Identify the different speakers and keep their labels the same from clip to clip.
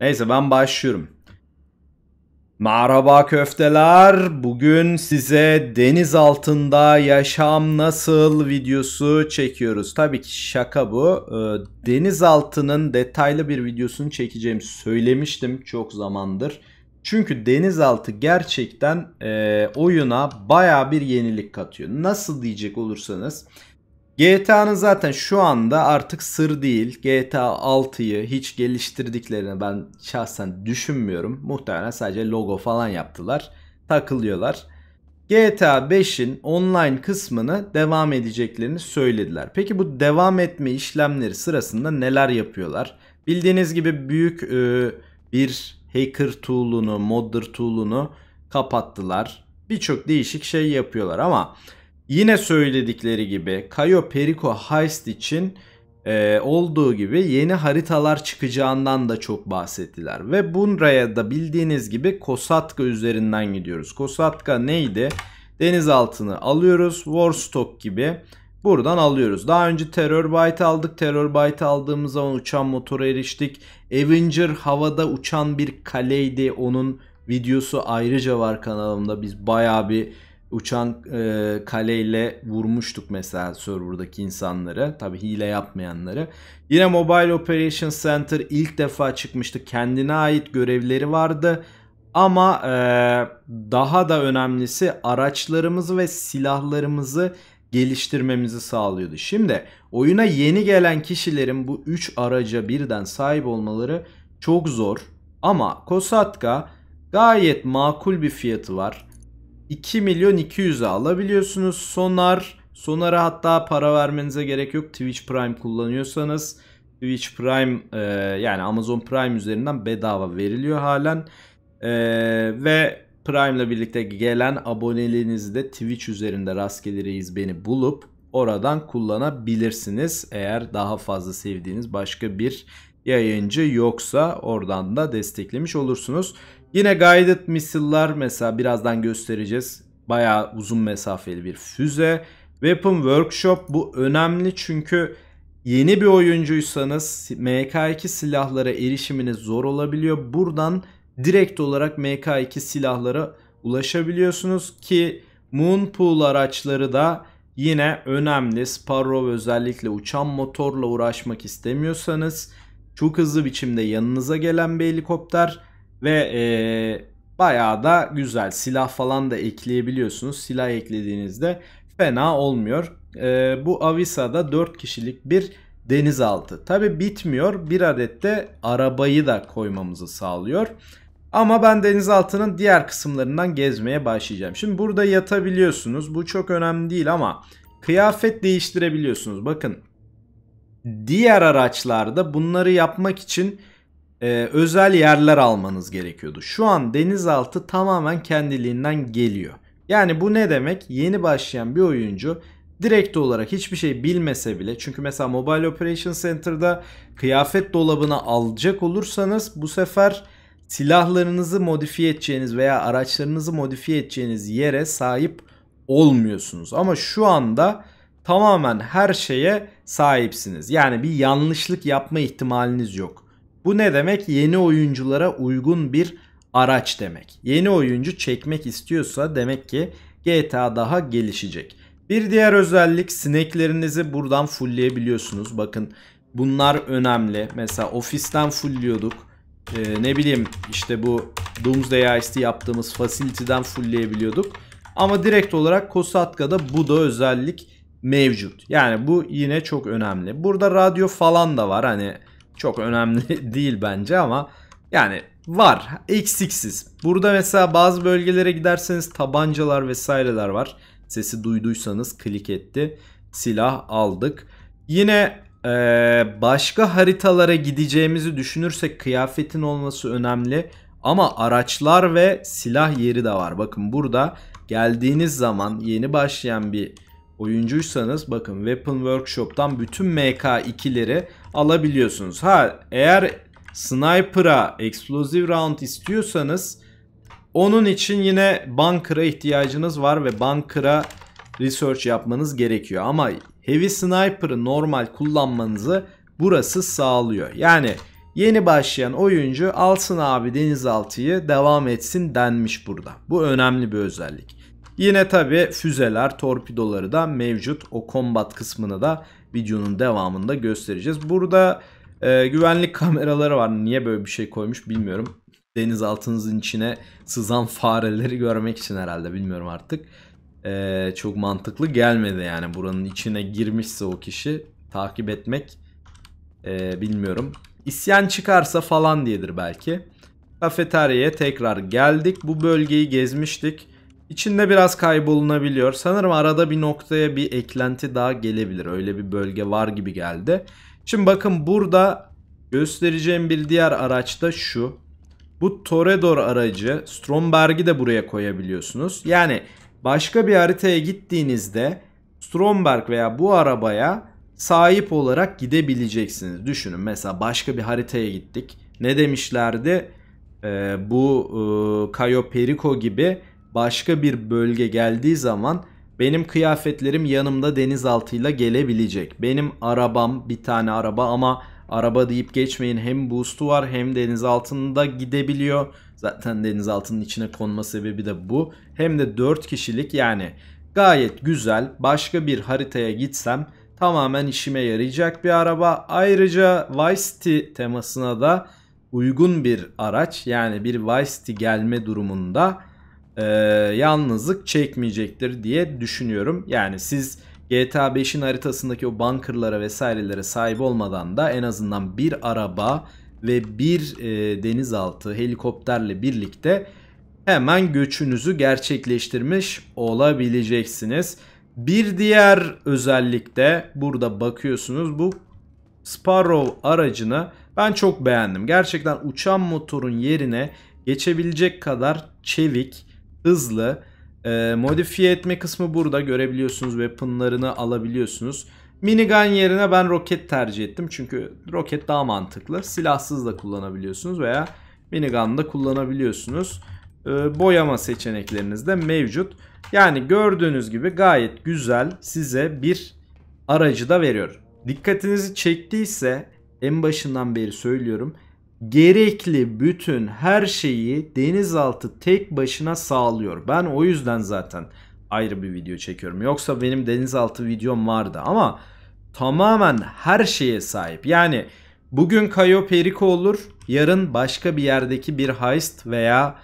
Speaker 1: Neyse ben başlıyorum. Merhaba köfteler. Bugün size deniz altında yaşam nasıl videosu çekiyoruz. Tabii ki şaka bu. Ee, deniz altının detaylı bir videosunu çekeceğim söylemiştim çok zamandır. Çünkü denizaltı gerçekten e, oyuna baya bir yenilik katıyor. Nasıl diyecek olursanız GTA'nın zaten şu anda artık sır değil. GTA 6'yı hiç geliştirdiklerini ben şahsen düşünmüyorum. Muhtemelen sadece logo falan yaptılar. Takılıyorlar. GTA 5'in online kısmını devam edeceklerini söylediler. Peki bu devam etme işlemleri sırasında neler yapıyorlar? Bildiğiniz gibi büyük e, bir hacker tool'unu, modder tool'unu kapattılar. Birçok değişik şey yapıyorlar ama Yine söyledikleri gibi Cayo Perico Heist için e, olduğu gibi yeni haritalar çıkacağından da çok bahsettiler. Ve bunraya da bildiğiniz gibi Kosatka üzerinden gidiyoruz. Kosatka neydi? Denizaltını alıyoruz. Warstock gibi buradan alıyoruz. Daha önce Terror Byte aldık. Terror Byte aldığımız zaman uçan motora eriştik. Avenger havada uçan bir kaleydi. Onun videosu ayrıca var kanalımda. Biz bayağı bir uçan e, kaleyle vurmuştuk mesela serverdaki insanları. Tabi hile yapmayanları. Yine Mobile Operation Center ilk defa çıkmıştı. Kendine ait görevleri vardı. Ama e, daha da önemlisi araçlarımızı ve silahlarımızı geliştirmemizi sağlıyordu. Şimdi oyuna yeni gelen kişilerin bu 3 araca birden sahip olmaları çok zor. Ama Kosatka gayet makul bir fiyatı var 2 milyon 200'e alabiliyorsunuz. Sonar, Sonar'a hatta para vermenize gerek yok. Twitch Prime kullanıyorsanız Twitch Prime e, yani Amazon Prime üzerinden bedava veriliyor halen. E, ve Prime ile birlikte gelen aboneliğinizi de Twitch üzerinde rastgele reis beni bulup oradan kullanabilirsiniz. Eğer daha fazla sevdiğiniz başka bir yayıncı yoksa oradan da desteklemiş olursunuz. Yine guided missile'lar mesela birazdan göstereceğiz. Bayağı uzun mesafeli bir füze. Weapon Workshop bu önemli çünkü yeni bir oyuncuysanız MK2 silahlara erişiminiz zor olabiliyor. Buradan direkt olarak MK2 silahlara ulaşabiliyorsunuz ki Moonpool araçları da yine önemli. Sparrow özellikle uçan motorla uğraşmak istemiyorsanız çok hızlı biçimde yanınıza gelen bir helikopter ve ee, bayağı da güzel. Silah falan da ekleyebiliyorsunuz. Silah eklediğinizde fena olmuyor. E, bu Avisa'da 4 kişilik bir denizaltı. Tabi bitmiyor. Bir adet de arabayı da koymamızı sağlıyor. Ama ben denizaltının diğer kısımlarından gezmeye başlayacağım. Şimdi burada yatabiliyorsunuz. Bu çok önemli değil ama kıyafet değiştirebiliyorsunuz. Bakın diğer araçlarda bunları yapmak için e, özel yerler almanız gerekiyordu. Şu an denizaltı tamamen kendiliğinden geliyor. Yani bu ne demek? Yeni başlayan bir oyuncu direkt olarak hiçbir şey bilmese bile çünkü mesela Mobile Operation Center'da kıyafet dolabına alacak olursanız bu sefer silahlarınızı modifiye edeceğiniz veya araçlarınızı modifiye edeceğiniz yere sahip olmuyorsunuz. Ama şu anda tamamen her şeye sahipsiniz. Yani bir yanlışlık yapma ihtimaliniz yok. Bu ne demek? Yeni oyunculara uygun bir araç demek. Yeni oyuncu çekmek istiyorsa demek ki GTA daha gelişecek. Bir diğer özellik sineklerinizi buradan fullleyebiliyorsunuz. Bakın bunlar önemli. Mesela ofisten fullliyorduk. Ee, ne bileyim işte bu Doomsday Ice'de yaptığımız facility'den fullleyebiliyorduk. Ama direkt olarak Kosatka'da bu da özellik mevcut. Yani bu yine çok önemli. Burada radyo falan da var. Hani çok önemli değil bence ama yani var eksiksiz. Burada mesela bazı bölgelere giderseniz tabancalar vesaireler var. Sesi duyduysanız klik etti. Silah aldık. Yine e, başka haritalara gideceğimizi düşünürsek kıyafetin olması önemli. Ama araçlar ve silah yeri de var. Bakın burada geldiğiniz zaman yeni başlayan bir oyuncuysanız bakın Weapon Workshop'tan bütün MK2'leri alabiliyorsunuz. Ha eğer Sniper'a Explosive Round istiyorsanız onun için yine Bunker'a ihtiyacınız var ve Bunker'a research yapmanız gerekiyor. Ama Heavy Sniper'ı normal kullanmanızı burası sağlıyor. Yani yeni başlayan oyuncu alsın abi denizaltıyı devam etsin denmiş burada. Bu önemli bir özellik. Yine tabi füzeler, torpidoları da mevcut. O combat kısmını da videonun devamında göstereceğiz. Burada e, güvenlik kameraları var. Niye böyle bir şey koymuş bilmiyorum. Denizaltınızın içine sızan fareleri görmek için herhalde bilmiyorum artık. E, çok mantıklı gelmedi yani. Buranın içine girmişse o kişi takip etmek e, bilmiyorum. İsyan çıkarsa falan diyedir belki. Kafeteryaya tekrar geldik. Bu bölgeyi gezmiştik. İçinde biraz kaybolunabiliyor. Sanırım arada bir noktaya bir eklenti daha gelebilir. Öyle bir bölge var gibi geldi. Şimdi bakın burada göstereceğim bir diğer araç da şu. Bu Toredor aracı Stromberg'i de buraya koyabiliyorsunuz. Yani başka bir haritaya gittiğinizde Stromberg veya bu arabaya sahip olarak gidebileceksiniz. Düşünün mesela başka bir haritaya gittik. Ne demişlerdi? Ee, bu e, Cayo Perico gibi başka bir bölge geldiği zaman benim kıyafetlerim yanımda denizaltıyla gelebilecek. Benim arabam bir tane araba ama araba deyip geçmeyin hem boost'u var hem denizaltında gidebiliyor. Zaten denizaltının içine konma sebebi de bu. Hem de 4 kişilik yani gayet güzel başka bir haritaya gitsem tamamen işime yarayacak bir araba. Ayrıca Vice City temasına da uygun bir araç yani bir Vice City gelme durumunda e, yalnızlık çekmeyecektir diye düşünüyorum. Yani siz GTA 5'in haritasındaki o bunkerlara vesairelere sahip olmadan da en azından bir araba ve bir e, denizaltı helikopterle birlikte hemen göçünüzü gerçekleştirmiş olabileceksiniz. Bir diğer özellikte burada bakıyorsunuz bu Sparrow aracını ben çok beğendim. Gerçekten uçan motorun yerine geçebilecek kadar çevik hızlı. E, modifiye etme kısmı burada görebiliyorsunuz. Weaponlarını alabiliyorsunuz. Minigun yerine ben roket tercih ettim. Çünkü roket daha mantıklı. Silahsız da kullanabiliyorsunuz veya minigun da kullanabiliyorsunuz. E, boyama seçenekleriniz de mevcut. Yani gördüğünüz gibi gayet güzel size bir aracı da veriyor. Dikkatinizi çektiyse en başından beri söylüyorum gerekli bütün her şeyi denizaltı tek başına sağlıyor. Ben o yüzden zaten ayrı bir video çekiyorum. Yoksa benim denizaltı videom vardı ama tamamen her şeye sahip. Yani bugün Kayo Perico olur, yarın başka bir yerdeki bir heist veya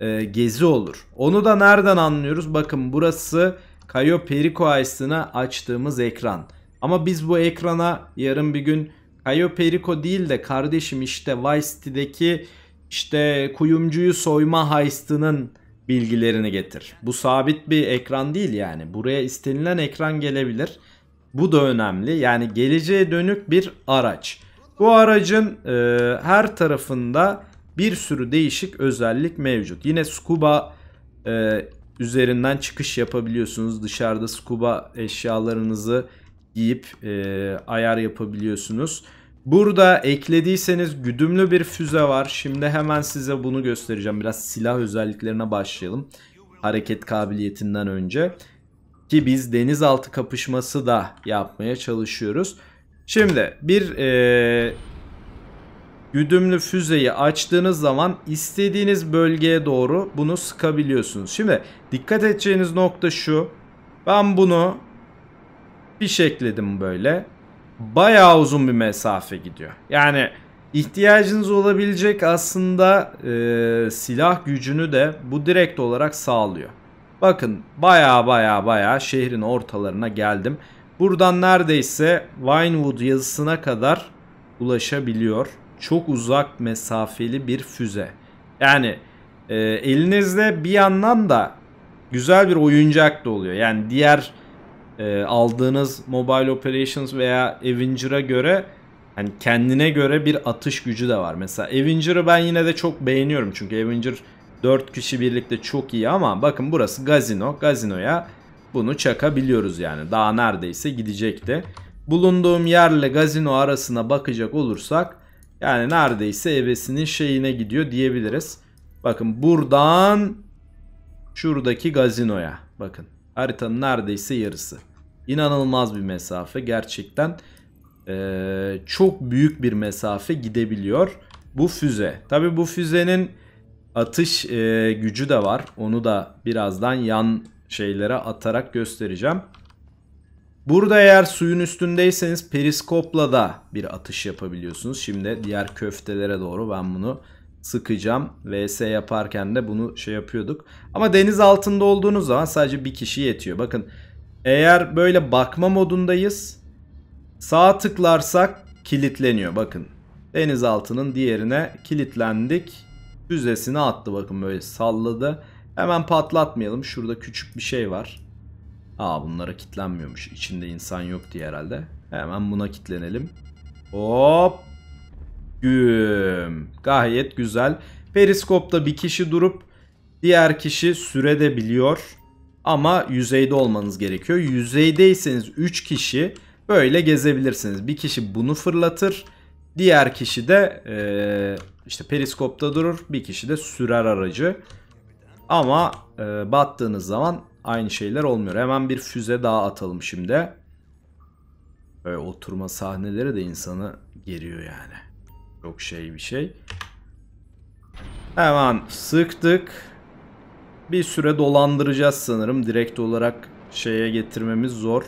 Speaker 1: e, gezi olur. Onu da nereden anlıyoruz? Bakın burası Kayo Perico heist'ını açtığımız ekran. Ama biz bu ekrana yarın bir gün Cayo Perico değil de kardeşim işte Vice City'deki işte kuyumcuyu soyma heist'ının bilgilerini getir. Bu sabit bir ekran değil yani. Buraya istenilen ekran gelebilir. Bu da önemli. Yani geleceğe dönük bir araç. Bu aracın e, her tarafında bir sürü değişik özellik mevcut. Yine scuba e, üzerinden çıkış yapabiliyorsunuz. Dışarıda scuba eşyalarınızı giyip e, ayar yapabiliyorsunuz. Burada eklediyseniz güdümlü bir füze var. Şimdi hemen size bunu göstereceğim. Biraz silah özelliklerine başlayalım. Hareket kabiliyetinden önce. Ki biz denizaltı kapışması da yapmaya çalışıyoruz. Şimdi bir e, güdümlü füzeyi açtığınız zaman istediğiniz bölgeye doğru bunu sıkabiliyorsunuz. Şimdi dikkat edeceğiniz nokta şu. Ben bunu fiş ekledim böyle. Bayağı uzun bir mesafe gidiyor. Yani ihtiyacınız olabilecek aslında e, silah gücünü de bu direkt olarak sağlıyor. Bakın baya baya baya şehrin ortalarına geldim. Buradan neredeyse Vinewood yazısına kadar ulaşabiliyor. Çok uzak mesafeli bir füze. Yani e, elinizde bir yandan da güzel bir oyuncak da oluyor. Yani diğer e, aldığınız Mobile Operations veya Avenger'a göre hani kendine göre bir atış gücü de var. Mesela Avenger'ı ben yine de çok beğeniyorum çünkü Avenger 4 kişi birlikte çok iyi ama bakın burası gazino. Gazinoya bunu çakabiliyoruz yani. Daha neredeyse gidecekti. Bulunduğum yerle gazino arasına bakacak olursak yani neredeyse evesinin şeyine gidiyor diyebiliriz. Bakın buradan şuradaki gazinoya bakın haritanın neredeyse yarısı. İnanılmaz bir mesafe gerçekten. Ee, çok büyük bir mesafe gidebiliyor bu füze. Tabi bu füzenin atış e, gücü de var. Onu da birazdan yan şeylere atarak göstereceğim. Burada eğer suyun üstündeyseniz periskopla da bir atış yapabiliyorsunuz. Şimdi diğer köftelere doğru ben bunu sıkacağım. VS yaparken de bunu şey yapıyorduk. Ama deniz altında olduğunuz zaman sadece bir kişi yetiyor. Bakın eğer böyle bakma modundayız sağ tıklarsak kilitleniyor bakın. Denizaltının diğerine kilitlendik. Füzesini attı bakın böyle salladı. Hemen patlatmayalım. Şurada küçük bir şey var. Aa bunlara kilitlenmiyormuş. İçinde insan yok diye herhalde. Hemen buna kilitlenelim. Hop. Güm. Gayet güzel. Periskopta bir kişi durup diğer kişi sürede biliyor. Ama yüzeyde olmanız gerekiyor. Yüzeydeyseniz 3 kişi böyle gezebilirsiniz. Bir kişi bunu fırlatır. Diğer kişi de e, işte periskopta durur. Bir kişi de sürer aracı. Ama e, battığınız zaman aynı şeyler olmuyor. Hemen bir füze daha atalım şimdi. Böyle oturma sahneleri de insanı geriyor yani. Çok şey bir şey. Hemen sıktık bir süre dolandıracağız sanırım. Direkt olarak şeye getirmemiz zor.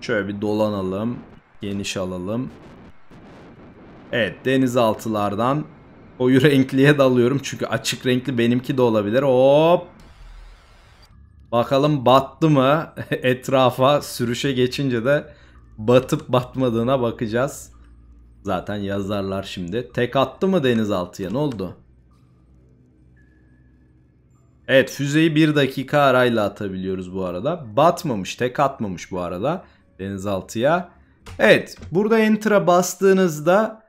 Speaker 1: Şöyle bir dolanalım. Geniş alalım. Evet denizaltılardan koyu renkliye dalıyorum. Çünkü açık renkli benimki de olabilir. Hop. Bakalım battı mı? Etrafa sürüşe geçince de batıp batmadığına bakacağız. Zaten yazarlar şimdi. Tek attı mı denizaltıya ne oldu? Evet füzeyi bir dakika arayla atabiliyoruz bu arada. Batmamış tek atmamış bu arada denizaltıya. Evet burada enter'a bastığınızda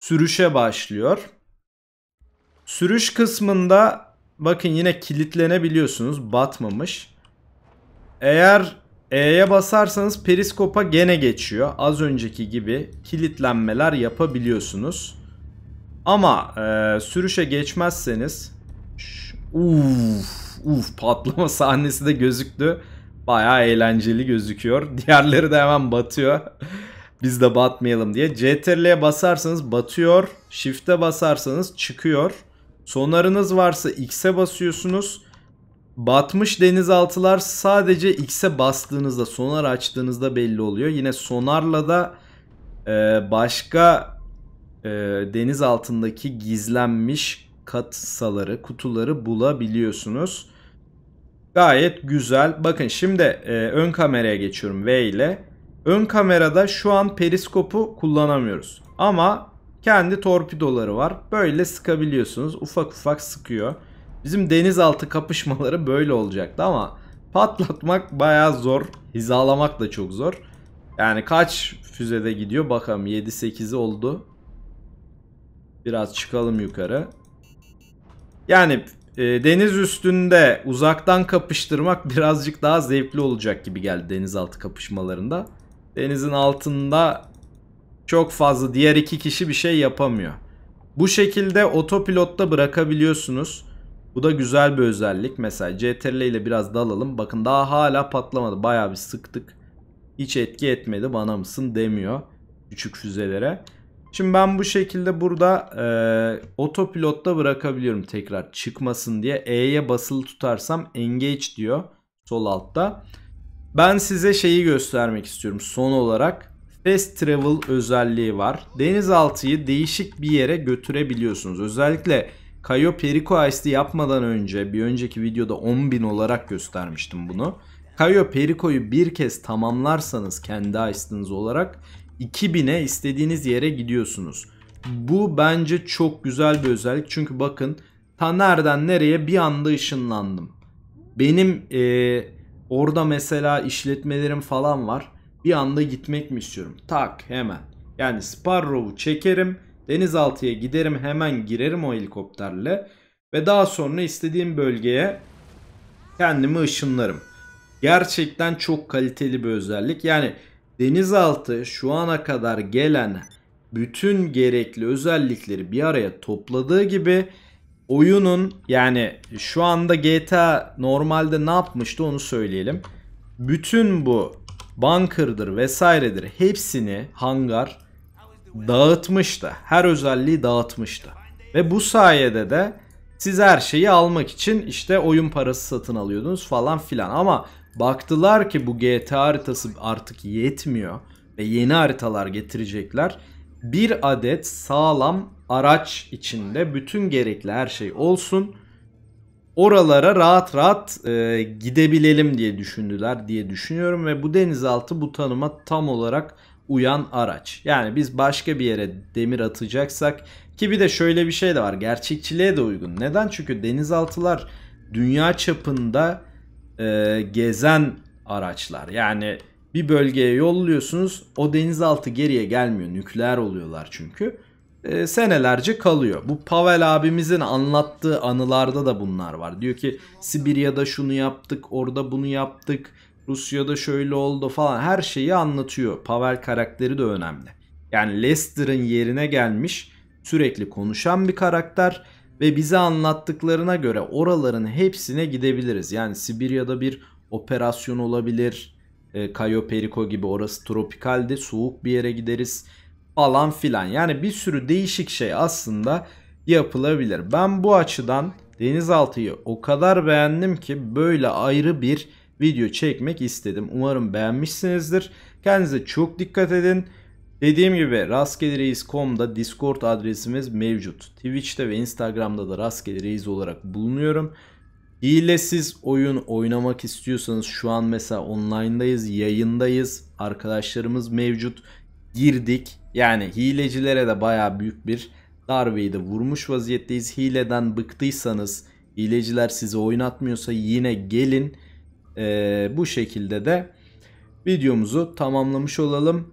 Speaker 1: sürüşe başlıyor. Sürüş kısmında bakın yine kilitlenebiliyorsunuz batmamış. Eğer E'ye basarsanız periskopa gene geçiyor. Az önceki gibi kilitlenmeler yapabiliyorsunuz. Ama e, sürüşe geçmezseniz Uf, uf patlama sahnesi de gözüktü. Baya eğlenceli gözüküyor. Diğerleri de hemen batıyor. Biz de batmayalım diye. CTRL'ye basarsanız batıyor. Shift'e basarsanız çıkıyor. Sonarınız varsa X'e basıyorsunuz. Batmış denizaltılar sadece X'e bastığınızda, sonar açtığınızda belli oluyor. Yine sonarla da e, başka e, deniz altındaki gizlenmiş katsaları, kutuları bulabiliyorsunuz. Gayet güzel. Bakın şimdi e, ön kameraya geçiyorum V ile. Ön kamerada şu an periskopu kullanamıyoruz. Ama kendi torpidoları var. Böyle sıkabiliyorsunuz. Ufak ufak sıkıyor. Bizim denizaltı kapışmaları böyle olacaktı ama patlatmak baya zor. Hizalamak da çok zor. Yani kaç füzede gidiyor bakalım 7-8'i oldu. Biraz çıkalım yukarı. Yani e, deniz üstünde uzaktan kapıştırmak birazcık daha zevkli olacak gibi geldi denizaltı kapışmalarında. Denizin altında çok fazla diğer iki kişi bir şey yapamıyor. Bu şekilde otopilotta bırakabiliyorsunuz. Bu da güzel bir özellik. Mesela CTRL ile biraz dalalım. Bakın daha hala patlamadı. Bayağı bir sıktık. Hiç etki etmedi bana mısın demiyor küçük füzelere. Şimdi ben bu şekilde burada e, otopilotta bırakabiliyorum tekrar çıkmasın diye. E'ye basılı tutarsam engage diyor sol altta. Ben size şeyi göstermek istiyorum son olarak. Fast travel özelliği var. Denizaltıyı değişik bir yere götürebiliyorsunuz. Özellikle Kayo Perico Ice'di yapmadan önce bir önceki videoda 10.000 olarak göstermiştim bunu. Kayo Perico'yu bir kez tamamlarsanız kendi Ice'dınız olarak 2000'e istediğiniz yere gidiyorsunuz. Bu bence çok güzel bir özellik. Çünkü bakın ta nereden nereye bir anda ışınlandım. Benim e, orada mesela işletmelerim falan var. Bir anda gitmek mi istiyorum? Tak hemen. Yani Sparrow'u çekerim. Denizaltıya giderim hemen girerim o helikopterle. Ve daha sonra istediğim bölgeye kendimi ışınlarım. Gerçekten çok kaliteli bir özellik. Yani denizaltı şu ana kadar gelen bütün gerekli özellikleri bir araya topladığı gibi oyunun yani şu anda GTA normalde ne yapmıştı onu söyleyelim. Bütün bu bunker'dır vesairedir hepsini hangar dağıtmıştı. Her özelliği dağıtmıştı. Ve bu sayede de siz her şeyi almak için işte oyun parası satın alıyordunuz falan filan. Ama Baktılar ki bu GT haritası artık yetmiyor ve yeni haritalar getirecekler. Bir adet sağlam araç içinde bütün gerekli her şey olsun. Oralara rahat rahat e, gidebilelim diye düşündüler diye düşünüyorum ve bu denizaltı bu tanıma tam olarak uyan araç. Yani biz başka bir yere demir atacaksak ki bir de şöyle bir şey de var. Gerçekçiliğe de uygun. Neden? Çünkü denizaltılar dünya çapında e, gezen araçlar. Yani bir bölgeye yolluyorsunuz o denizaltı geriye gelmiyor. Nükleer oluyorlar çünkü. E, senelerce kalıyor. Bu Pavel abimizin anlattığı anılarda da bunlar var. Diyor ki Sibirya'da şunu yaptık, orada bunu yaptık. Rusya'da şöyle oldu falan her şeyi anlatıyor. Pavel karakteri de önemli. Yani Lester'ın yerine gelmiş sürekli konuşan bir karakter ve bize anlattıklarına göre oraların hepsine gidebiliriz. Yani Sibirya'da bir operasyon olabilir. E, Cayo Perico gibi orası tropikaldi. Soğuk bir yere gideriz falan filan. Yani bir sürü değişik şey aslında yapılabilir. Ben bu açıdan denizaltıyı o kadar beğendim ki böyle ayrı bir video çekmek istedim. Umarım beğenmişsinizdir. Kendinize çok dikkat edin. Dediğim gibi rastgelereis.com'da Discord adresimiz mevcut. Twitch'te ve Instagram'da da rastgelereis olarak bulunuyorum. Hilesiz oyun oynamak istiyorsanız şu an mesela online'dayız, yayındayız. Arkadaşlarımız mevcut. Girdik. Yani hilecilere de baya büyük bir darbeyi de vurmuş vaziyetteyiz. Hileden bıktıysanız, hileciler sizi oynatmıyorsa yine gelin. Ee, bu şekilde de videomuzu tamamlamış olalım.